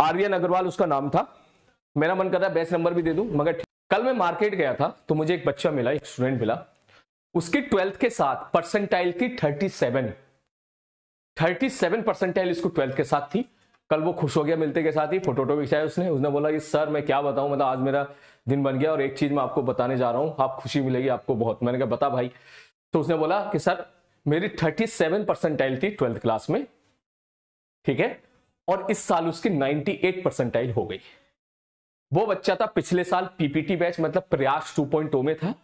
आर्यन अग्रवाल उसका नाम था मेरा मन करता है बेस्ट नंबर भी दे दूं मगर कल मैं मार्केट गया था तो मुझे एक बच्चा मिला एक स्टूडेंट मिला उसकी ट्वेल्थ के साथ परसेंटाइल थी thirty seven thirty seven percentile इसको ट्वेल्थ के साथ थी कल वो खुश हो गया मिलते के साथ ही फोटो भी खिंचाया उसने उसने बोला कि सर मैं क्या बताऊं मतलब आज मेरा दिन बन गया और एक चीज मैं आपको बताने जा रहा हूं आप खुशी मिलेगी आपको बहुत मैंने कहा बता भाई तो उसने बोला कि सर मेरी थर्टी सेवन परसेंटाइल थी ट्वेल्थ क्लास में ठीक है और इस साल उसकी 98 परसेंटाइल हो गई वो बच्चा था पिछले साल पीपीटी बैच मतलब प्रयास 2.0 में था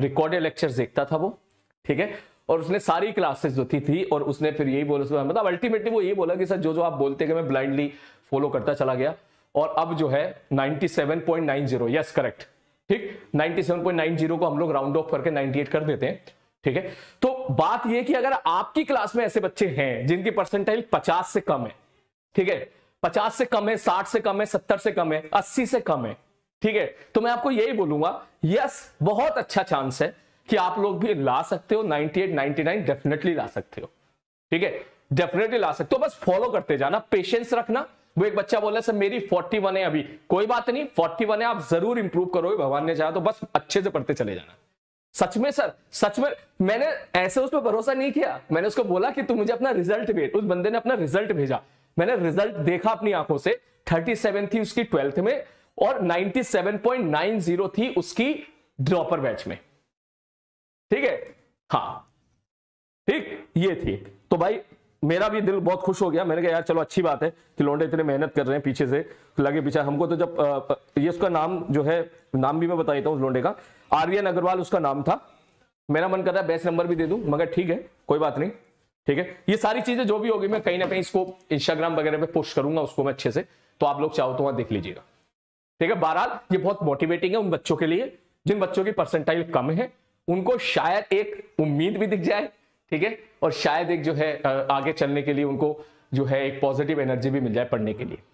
रिकॉर्डेड लेक्चर देखता था वो ठीक है और उसने सारी क्लासेस जो थी थी और उसने फिर यही बोला मतलब अल्टीमेटली वो ये बोला कि सर जो जो आप बोलते कि मैं ब्लाइंडली फॉलो करता चला गया और अब जो है 97.90 यस करेक्ट ठीक 97.90 को हम लोग राउंड ऑफ करके 98 कर देते हैं ठीक है तो बात यह कि अगर आपकी क्लास में ऐसे बच्चे हैं जिनकी परसेंटाइल 50 से कम है ठीक है पचास से कम है साठ से कम है सत्तर से कम है अस्सी से कम है ठीक है तो मैं आपको यही बोलूंगा यस बहुत अच्छा चांस है कि आप लोग भी ला सकते हो 98 99 डेफिनेटली ला सकते हो ठीक है डेफिनेटली ला सकते हो बस फॉलो करते जाना पेशेंस रखना वो एक बच्चा बोला सर मेरी 41 है अभी कोई बात नहीं 41 है आप जरूर इंप्रूव करोगे भगवान ने चाहा तो बस अच्छे से पढ़ते चले जाना सच में सर सच में मैंने ऐसे उस पर भरोसा नहीं किया मैंने उसको बोला कि तू मुझे अपना रिजल्ट भेज उस बंदे ने अपना रिजल्ट भेजा मैंने रिजल्ट देखा अपनी आंखों से 37 थी उसकी ट्वेल्थ में और 97.90 थी उसकी ड्रॉपर बैच में ठीक है हाँ ठीक ये थी तो भाई मेरा भी दिल बहुत खुश हो गया मैंने कहा यार चलो अच्छी बात है कि लोंडे इतने मेहनत कर रहे हैं पीछे से लगे पीछे हमको तो जब आ, ये उसका नाम जो है नाम भी मैं बता देता हूँ उस का आर्यन अग्रवाल उसका नाम था मेरा मन कर रहा है बेस्ट नंबर भी दे दूं मगर ठीक है कोई बात नहीं ठीक है ये सारी चीजें जो भी होगी मैं कहीं ना कहीं इसको इंस्टाग्राम वगैरह पे पोस्ट करूंगा उसको मैं अच्छे से तो आप लोग चाहो तो वहां देख लीजिएगा ठीक है बहरहाल ये बहुत मोटिवेटिंग है उन बच्चों के लिए जिन बच्चों की परसेंटाइल कम है उनको शायद एक उम्मीद भी दिख जाए ठीक है और शायद एक जो है आगे चलने के लिए उनको जो है एक पॉजिटिव एनर्जी भी मिल जाए पढ़ने के लिए